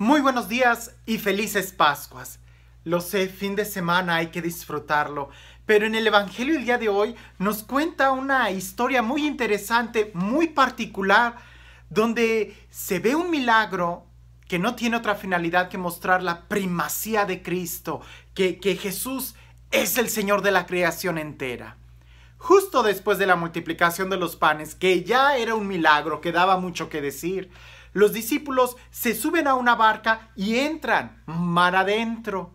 Muy buenos días y felices Pascuas. Lo sé, fin de semana hay que disfrutarlo, pero en el Evangelio el día de hoy nos cuenta una historia muy interesante, muy particular, donde se ve un milagro que no tiene otra finalidad que mostrar la primacía de Cristo, que, que Jesús es el Señor de la creación entera. Justo después de la multiplicación de los panes, que ya era un milagro, que daba mucho que decir, los discípulos se suben a una barca y entran mar adentro.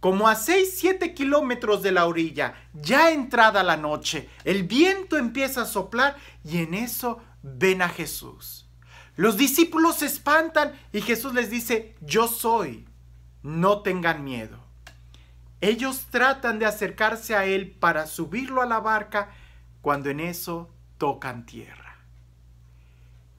Como a 6-7 kilómetros de la orilla, ya entrada la noche, el viento empieza a soplar y en eso ven a Jesús. Los discípulos se espantan y Jesús les dice, yo soy, no tengan miedo. Ellos tratan de acercarse a Él para subirlo a la barca cuando en eso tocan tierra.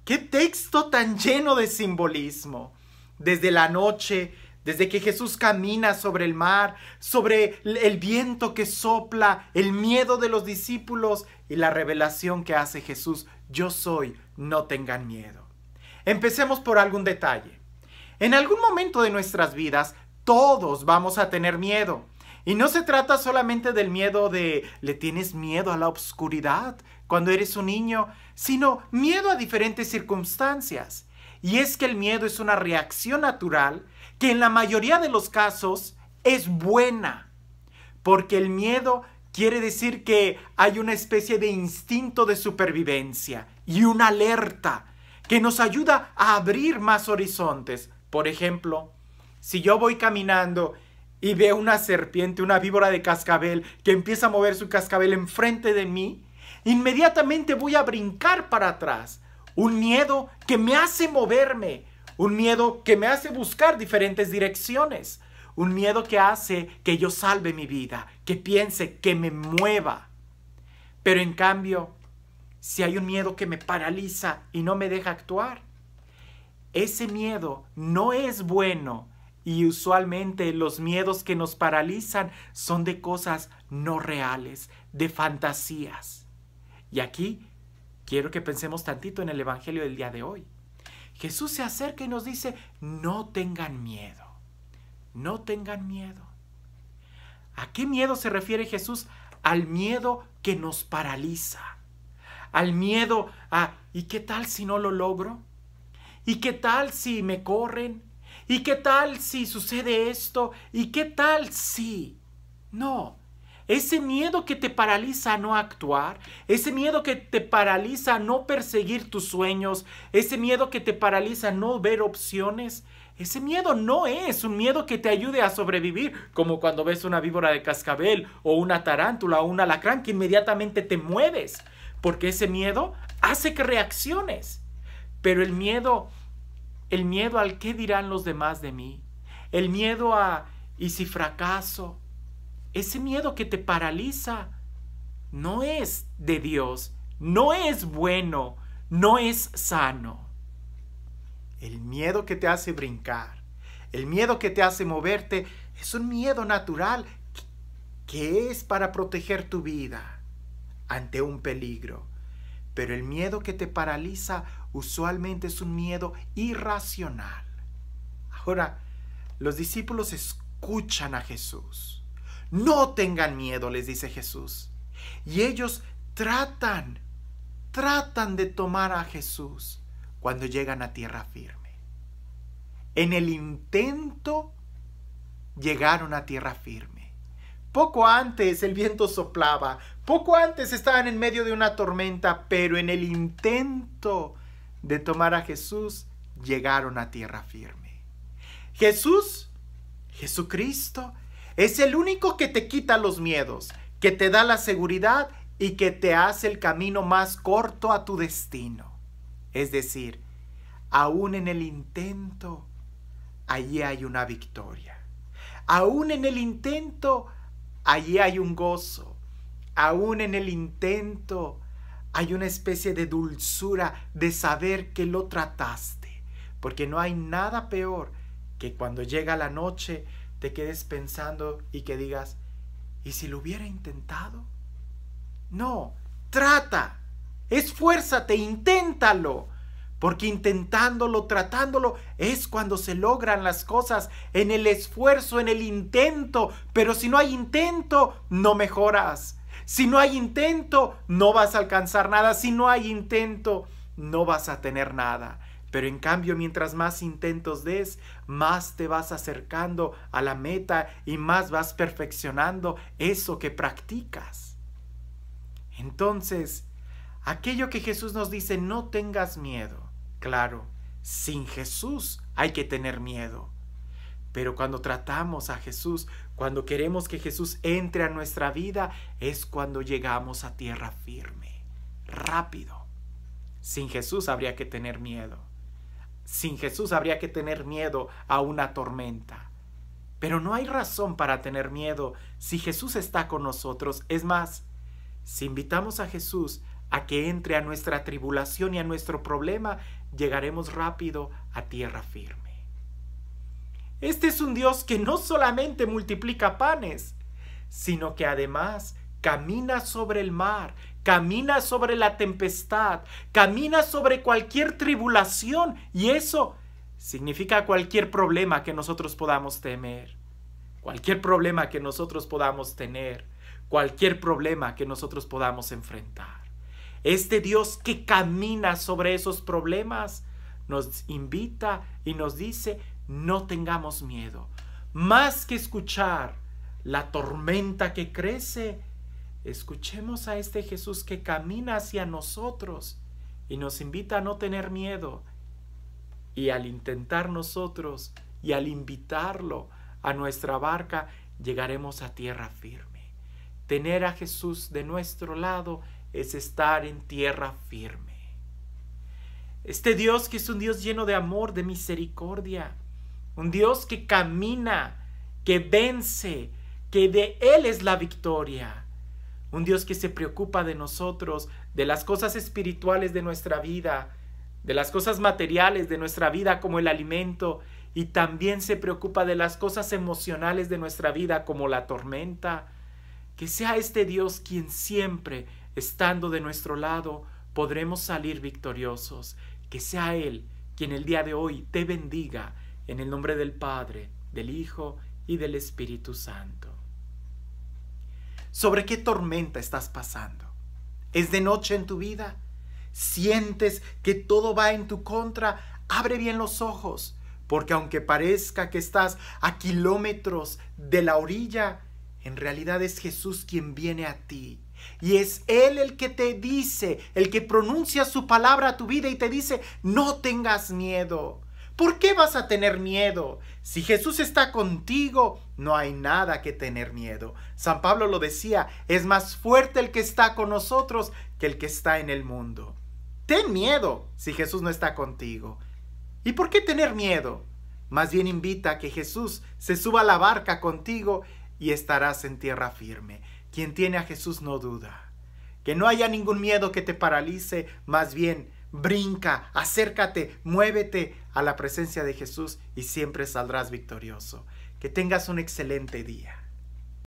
Qué texto tan lleno de simbolismo. Desde la noche, desde que Jesús camina sobre el mar, sobre el viento que sopla, el miedo de los discípulos y la revelación que hace Jesús, yo soy, no tengan miedo. Empecemos por algún detalle. En algún momento de nuestras vidas, todos vamos a tener miedo. Y no se trata solamente del miedo de, le tienes miedo a la oscuridad, cuando eres un niño, sino miedo a diferentes circunstancias. Y es que el miedo es una reacción natural que en la mayoría de los casos es buena, porque el miedo quiere decir que hay una especie de instinto de supervivencia y una alerta que nos ayuda a abrir más horizontes. Por ejemplo, si yo voy caminando y veo una serpiente, una víbora de cascabel que empieza a mover su cascabel enfrente de mí, inmediatamente voy a brincar para atrás. Un miedo que me hace moverme, un miedo que me hace buscar diferentes direcciones, un miedo que hace que yo salve mi vida, que piense, que me mueva. Pero en cambio, si hay un miedo que me paraliza y no me deja actuar, ese miedo no es bueno y usualmente los miedos que nos paralizan son de cosas no reales, de fantasías. Y aquí quiero que pensemos tantito en el Evangelio del día de hoy. Jesús se acerca y nos dice, no tengan miedo, no tengan miedo. ¿A qué miedo se refiere Jesús? Al miedo que nos paraliza, al miedo a, ¿y qué tal si no lo logro? ¿Y qué tal si me corren? ¿Y qué tal si sucede esto? ¿Y qué tal si? No, ese miedo que te paraliza a no actuar, ese miedo que te paraliza a no perseguir tus sueños, ese miedo que te paraliza a no ver opciones, ese miedo no es un miedo que te ayude a sobrevivir, como cuando ves una víbora de cascabel o una tarántula o un alacrán que inmediatamente te mueves, porque ese miedo hace que reacciones. Pero el miedo, el miedo al qué dirán los demás de mí, el miedo a ¿y si fracaso? Ese miedo que te paraliza no es de Dios, no es bueno, no es sano. El miedo que te hace brincar, el miedo que te hace moverte, es un miedo natural que es para proteger tu vida ante un peligro. Pero el miedo que te paraliza usualmente es un miedo irracional. Ahora, los discípulos escuchan a Jesús no tengan miedo, les dice Jesús. Y ellos tratan, tratan de tomar a Jesús cuando llegan a tierra firme. En el intento llegaron a tierra firme. Poco antes el viento soplaba, poco antes estaban en medio de una tormenta, pero en el intento de tomar a Jesús llegaron a tierra firme. Jesús, Jesucristo, es el único que te quita los miedos, que te da la seguridad y que te hace el camino más corto a tu destino. Es decir, aún en el intento, allí hay una victoria. Aún en el intento, allí hay un gozo. Aún en el intento, hay una especie de dulzura de saber que lo trataste. Porque no hay nada peor que cuando llega la noche te quedes pensando y que digas, ¿y si lo hubiera intentado? No, trata, esfuérzate, inténtalo. Porque intentándolo, tratándolo, es cuando se logran las cosas, en el esfuerzo, en el intento. Pero si no hay intento, no mejoras. Si no hay intento, no vas a alcanzar nada. Si no hay intento, no vas a tener nada. Pero en cambio, mientras más intentos des, más te vas acercando a la meta y más vas perfeccionando eso que practicas. Entonces, aquello que Jesús nos dice, no tengas miedo. Claro, sin Jesús hay que tener miedo. Pero cuando tratamos a Jesús, cuando queremos que Jesús entre a nuestra vida, es cuando llegamos a tierra firme, rápido. Sin Jesús habría que tener miedo. Sin Jesús habría que tener miedo a una tormenta. Pero no hay razón para tener miedo si Jesús está con nosotros. Es más, si invitamos a Jesús a que entre a nuestra tribulación y a nuestro problema, llegaremos rápido a tierra firme. Este es un Dios que no solamente multiplica panes, sino que además camina sobre el mar, camina sobre la tempestad, camina sobre cualquier tribulación y eso significa cualquier problema que nosotros podamos temer, cualquier problema que nosotros podamos tener, cualquier problema que nosotros podamos enfrentar. Este Dios que camina sobre esos problemas nos invita y nos dice, no tengamos miedo. Más que escuchar la tormenta que crece, Escuchemos a este Jesús que camina hacia nosotros y nos invita a no tener miedo. Y al intentar nosotros y al invitarlo a nuestra barca, llegaremos a tierra firme. Tener a Jesús de nuestro lado es estar en tierra firme. Este Dios que es un Dios lleno de amor, de misericordia, un Dios que camina, que vence, que de Él es la victoria un Dios que se preocupa de nosotros, de las cosas espirituales de nuestra vida, de las cosas materiales de nuestra vida como el alimento, y también se preocupa de las cosas emocionales de nuestra vida como la tormenta. Que sea este Dios quien siempre, estando de nuestro lado, podremos salir victoriosos. Que sea Él quien el día de hoy te bendiga, en el nombre del Padre, del Hijo y del Espíritu Santo sobre qué tormenta estás pasando. ¿Es de noche en tu vida? ¿Sientes que todo va en tu contra? Abre bien los ojos, porque aunque parezca que estás a kilómetros de la orilla, en realidad es Jesús quien viene a ti. Y es Él el que te dice, el que pronuncia su palabra a tu vida y te dice, no tengas miedo. ¿Por qué vas a tener miedo? Si Jesús está contigo, no hay nada que tener miedo. San Pablo lo decía, es más fuerte el que está con nosotros que el que está en el mundo. Ten miedo si Jesús no está contigo. ¿Y por qué tener miedo? Más bien invita a que Jesús se suba a la barca contigo y estarás en tierra firme. Quien tiene a Jesús no duda. Que no haya ningún miedo que te paralice, más bien brinca, acércate, muévete a la presencia de Jesús y siempre saldrás victorioso. Que tengas un excelente día.